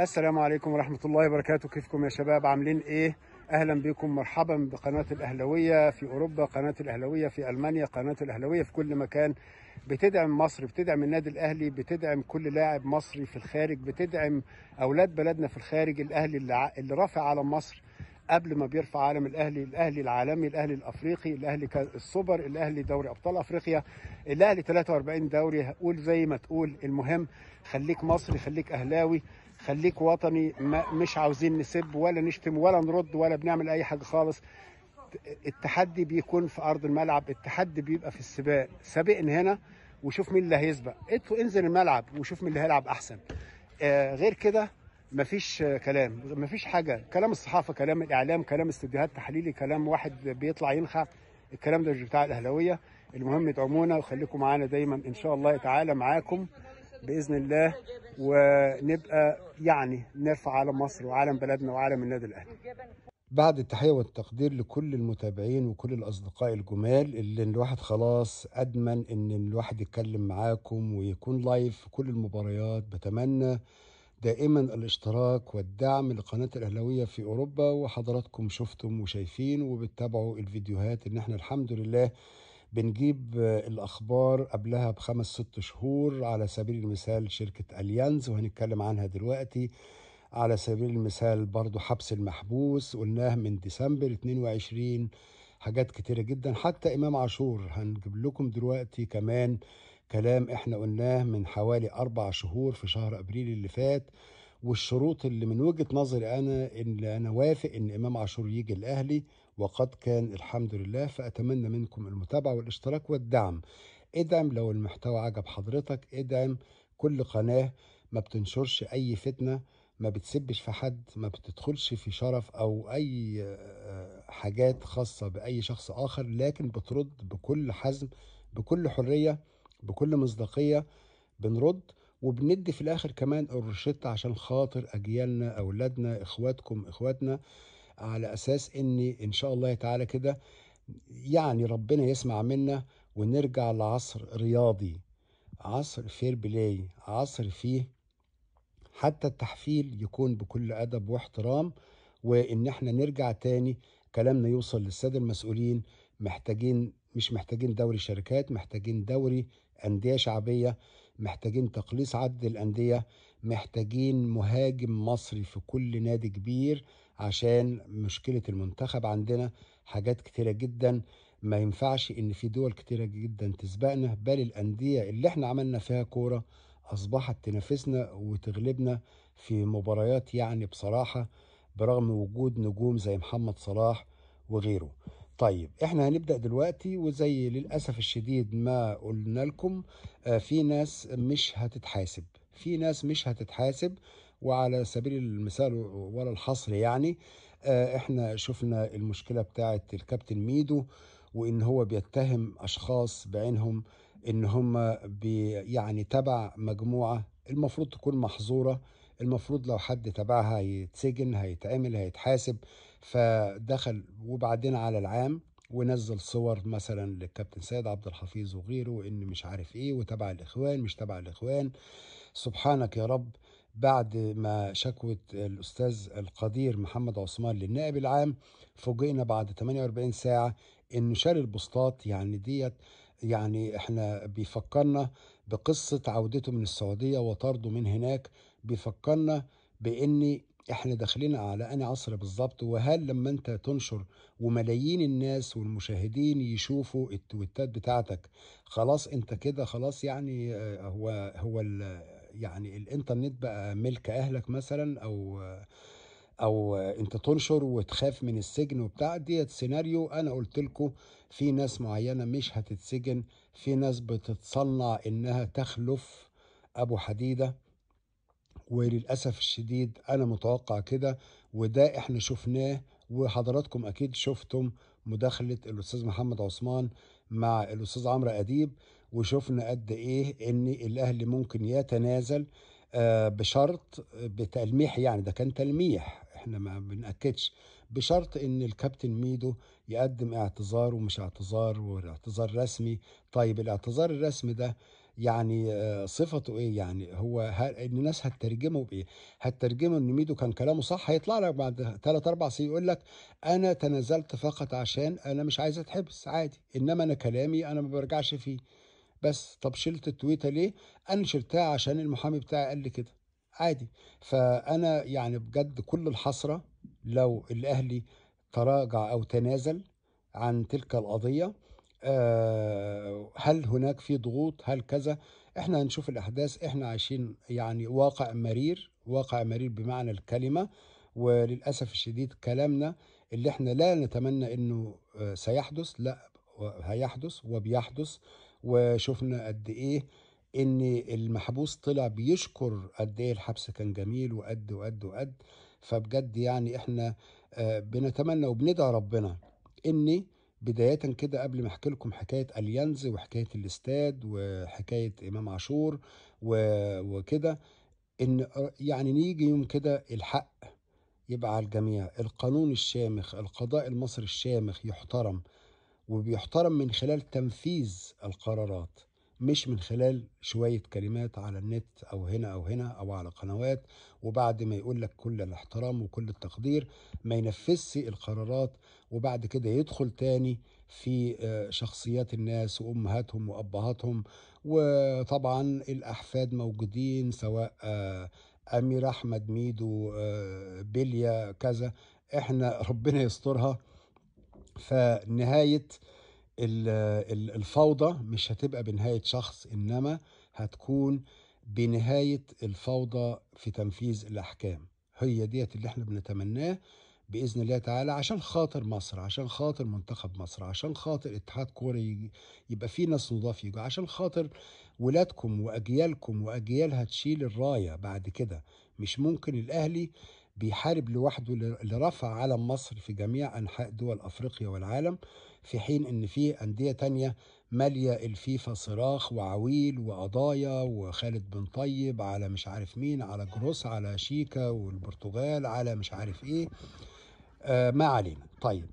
السلام عليكم ورحمة الله وبركاته كيفكم يا شباب عاملين ايه اهلا بكم مرحبا بقناة الاهلوية في اوروبا قناة الاهلوية في المانيا قناة الاهلوية في كل مكان بتدعم مصر بتدعم النادي الاهلي بتدعم كل لاعب مصري في الخارج بتدعم اولاد بلدنا في الخارج الاهلي اللي, اللي رافع علم مصر قبل ما بيرفع عالم الاهلي الاهلي العالمي الاهلي الافريقي الاهلي السوبر الاهلي دوري ابطال افريقيا الاهلي 43 دوري هقول زي ما تقول المهم خليك مصري خليك اهلاوي خليك وطني مش عاوزين نسب ولا نشتم ولا نرد ولا بنعمل اي حاجه خالص التحدي بيكون في ارض الملعب التحدي بيبقى في السباق سابقني هنا وشوف مين اللي هيسبق انزل الملعب وشوف مين اللي هيلعب احسن آه غير كده مفيش كلام مفيش حاجه كلام الصحافه كلام الاعلام كلام استديوهات تحليلي كلام واحد بيطلع ينخع الكلام ده مش بتاع الاهلاويه المهم ادعمونا وخليكم معانا دايما ان شاء الله تعالى معاكم باذن الله ونبقى يعني نرفع علم مصر وعلم بلدنا وعلم النادي الاهلي بعد التحية والتقدير لكل المتابعين وكل الأصدقاء الجمال اللي الواحد خلاص أدمن إن الواحد يتكلم معاكم ويكون لايف في كل المباريات بتمنى دائما الاشتراك والدعم لقناة الأهلوية في أوروبا وحضراتكم شفتم وشايفين وبتتابعوا الفيديوهات إن احنا الحمد لله بنجيب الأخبار قبلها بخمس ست شهور على سبيل المثال شركة أليانز وهنتكلم عنها دلوقتي على سبيل المثال برضو حبس المحبوس قلناه من ديسمبر 22 حاجات كتيرة جدا حتى إمام عاشور هنجيب لكم دلوقتي كمان كلام إحنا قلناه من حوالي أربع شهور في شهر أبريل اللي فات والشروط اللي من وجهة نظري أنا إن أنا وافق إن إمام عاشور يجي الأهلي وقد كان الحمد لله فأتمنى منكم المتابعة والاشتراك والدعم ادعم لو المحتوى عجب حضرتك ادعم كل قناة ما بتنشرش أي فتنة ما بتسبش في حد ما بتدخلش في شرف أو أي آه، حاجات خاصة بأي شخص آخر لكن بترد بكل حزم بكل حرية بكل مصداقية بنرد وبندي في الاخر كمان الرشدة عشان خاطر اجيالنا اولادنا اخواتكم اخواتنا على اساس ان ان شاء الله تعالى كده يعني ربنا يسمع منا ونرجع لعصر رياضي عصر فير بلاي عصر فيه حتى التحفيل يكون بكل ادب واحترام وان احنا نرجع تاني كلامنا يوصل للساده المسؤولين محتاجين مش محتاجين دوري شركات محتاجين دوري انديه شعبيه محتاجين تقليص عدد الانديه محتاجين مهاجم مصري في كل نادي كبير عشان مشكلة المنتخب عندنا حاجات كتيرة جدا ما ينفعش ان في دول كتيرة جدا تسبقنا بل الاندية اللي احنا عملنا فيها كورة اصبحت تنافسنا وتغلبنا في مباريات يعني بصراحة برغم وجود نجوم زي محمد صلاح وغيره طيب احنا هنبدا دلوقتي وزي للاسف الشديد ما قلنا لكم آه، في ناس مش هتتحاسب في ناس مش هتتحاسب وعلى سبيل المثال ولا الحصر يعني آه، احنا شفنا المشكله بتاعه الكابتن ميدو وان هو بيتهم اشخاص بعينهم ان هم بي يعني تبع مجموعه المفروض تكون محظوره المفروض لو حد تبعها هيتسجن هيتعمل هيتحاسب فدخل وبعدين على العام ونزل صور مثلا للكابتن سيد عبد الحفيظ وغيره ان مش عارف ايه وتبع الاخوان مش تبع الاخوان سبحانك يا رب بعد ما شكوت الأستاذ القدير محمد عثمان للنائب العام فوجئنا بعد 48 ساعة إنه شال البسطات يعني ديت يعني إحنا بيفكرنا بقصة عودته من السعودية وطرده من هناك بيفكرنا بإن احنا داخلين على أنا عصر بالظبط وهل لما انت تنشر وملايين الناس والمشاهدين يشوفوا التويتات بتاعتك خلاص انت كده خلاص يعني آه، هو هو يعني الانترنت بقى ملك اهلك مثلا او او انت تنشر وتخاف من السجن وبتاع ديت سيناريو انا قلت لكم في ناس معينه مش هتتسجن في ناس بتتصنع انها تخلف ابو حديده وللاسف الشديد انا متوقع كده وده احنا شفناه وحضراتكم اكيد شفتم مداخله الاستاذ محمد عثمان مع الاستاذ عمرو اديب وشفنا قد ايه ان الاهلي ممكن يتنازل آه، بشرط بتلميح يعني ده كان تلميح احنا ما بنأكدش بشرط ان الكابتن ميدو يقدم اعتذار ومش اعتذار واعتذار رسمي طيب الاعتذار الرسمي ده يعني آه، صفته ايه يعني هو الناس هتترجمه بايه هتترجمه ان ميدو كان كلامه صح هيطلع لك بعد 3 4 سنين يقول لك انا تنازلت فقط عشان انا مش عايز اتحبس عادي انما انا كلامي انا ما برجعش فيه بس طب شلت التويته ليه انا شلتها عشان المحامي بتاعي قال لي كده عادي فانا يعني بجد كل الحسره لو الاهلي تراجع او تنازل عن تلك القضيه آه، هل هناك في ضغوط هل كذا احنا هنشوف الاحداث احنا عايشين يعني واقع مرير واقع مرير بمعنى الكلمه وللاسف الشديد كلامنا اللي احنا لا نتمنى انه آه، سيحدث لا هيحدث وبيحدث وشفنا قد ايه ان المحبوس طلع بيشكر قد ايه الحبس كان جميل وقد وقد وقد فبجد يعني احنا آه، بنتمنى وبندعي ربنا ان بداية كده قبل ما احكي لكم حكاية اليانز وحكاية الاستاد وحكاية امام عاشور وكده ان يعني نيجي يوم كده الحق يبقى على الجميع القانون الشامخ القضاء المصري الشامخ يحترم وبيحترم من خلال تنفيذ القرارات مش من خلال شوية كلمات على النت أو هنا أو هنا أو على قنوات وبعد ما يقول لك كل الاحترام وكل التقدير ما ينفذش القرارات وبعد كده يدخل تاني في آه، شخصيات الناس وأمهاتهم وأبهاتهم وطبعا الأحفاد موجودين سواء آه، أمير أحمد ميدو آه، بليا كذا احنا ربنا يسترها فنهايه الفوضى مش هتبقى بنهايه شخص انما هتكون بنهايه الفوضى في تنفيذ الاحكام هي ديت اللي احنا بنتمناه باذن الله تعالى عشان خاطر مصر عشان خاطر منتخب مصر عشان خاطر اتحاد كوري يبقى في ناس نضاف يجوا عشان خاطر ولادكم واجيالكم واجيالها تشيل الرايه بعد كده مش ممكن الاهلي بيحارب لوحده لرفع علم مصر في جميع أنحاء دول أفريقيا والعالم في حين أن في أندية تانية مالية الفيفا صراخ وعويل وقضايا وخالد بن طيب على مش عارف مين على جروس على شيكا والبرتغال على مش عارف إيه آه ما علينا طيب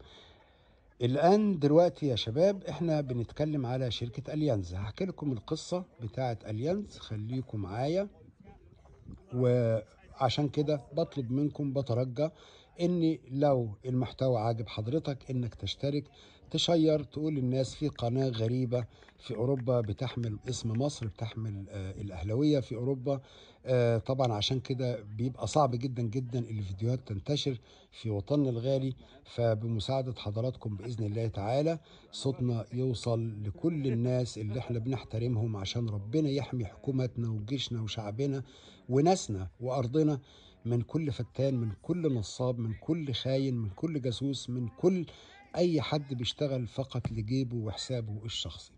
الآن دلوقتي يا شباب احنا بنتكلم على شركة أليانز هحكي لكم القصة بتاعة أليانز خليكم معايا و عشان كده بطلب منكم بترجى ان لو المحتوى عاجب حضرتك انك تشترك تشير تقول للناس في قناة غريبة في أوروبا بتحمل اسم مصر بتحمل آه، الأهلوية في أوروبا آه، طبعا عشان كده بيبقى صعب جدا جدا الفيديوهات تنتشر في وطننا الغالي فبمساعدة حضراتكم بإذن الله تعالى صوتنا يوصل لكل الناس اللي احنا بنحترمهم عشان ربنا يحمي حكومتنا وجيشنا وشعبنا وناسنا وأرضنا من كل فتان من كل نصاب من كل خاين من كل جاسوس من كل اي حد بيشتغل فقط لجيبه وحسابه الشخصي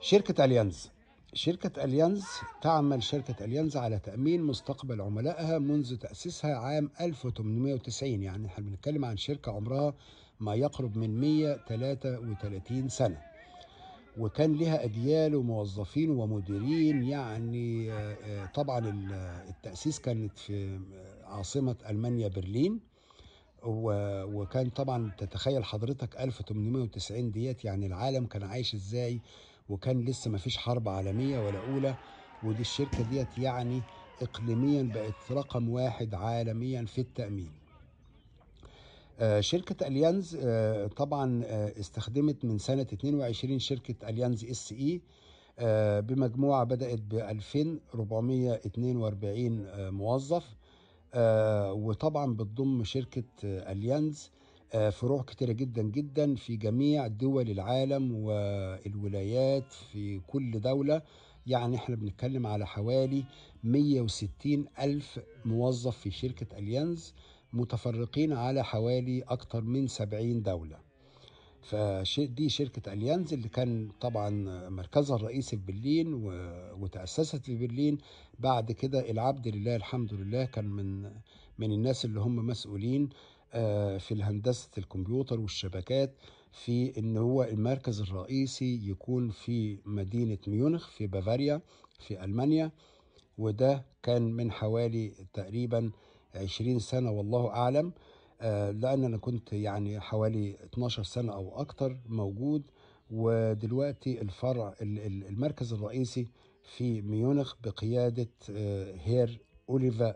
شركة أليانز شركة أليانز تعمل شركة أليانز على تأمين مستقبل عملائها منذ تأسيسها عام 1890 يعني احنا بنتكلم عن شركة عمرها ما يقرب من 133 سنة وكان لها أجيال وموظفين ومديرين يعني آه، آه، طبعا التأسيس كانت في عاصمة ألمانيا برلين وكان طبعا تتخيل حضرتك 1890 ديت يعني العالم كان عايش ازاي وكان لسه ما فيش حرب عالمية ولا أولى ودي الشركة ديت يعني إقليميا بقت رقم واحد عالميا في التأمين آه، شركة أليانز آه، طبعا آه، استخدمت من سنة 22 شركة أليانز اس اي بمجموعة بدأت ب 2442 موظف آه، وطبعا بتضم شركة أليانز آه، آه، فروع كتيرة جدا جدا في جميع دول العالم والولايات في كل دولة يعني احنا بنتكلم على حوالي 160 ألف موظف في شركة أليانز متفرقين على حوالي أكتر من 70 دولة فدي شركة أليانز اللي كان طبعا مركزها الرئيسي في برلين وتأسست في برلين بعد كده العبد لله الحمد لله كان من من الناس اللي هم مسؤولين آه، في الهندسة الكمبيوتر والشبكات في ان هو المركز الرئيسي يكون في مدينة ميونخ في بافاريا في ألمانيا وده كان من حوالي تقريبا عشرين سنة والله أعلم آه، لان انا كنت يعني حوالي 12 سنه او اكتر موجود ودلوقتي الفرع المركز الرئيسي في ميونخ بقياده آه، هير اوليفا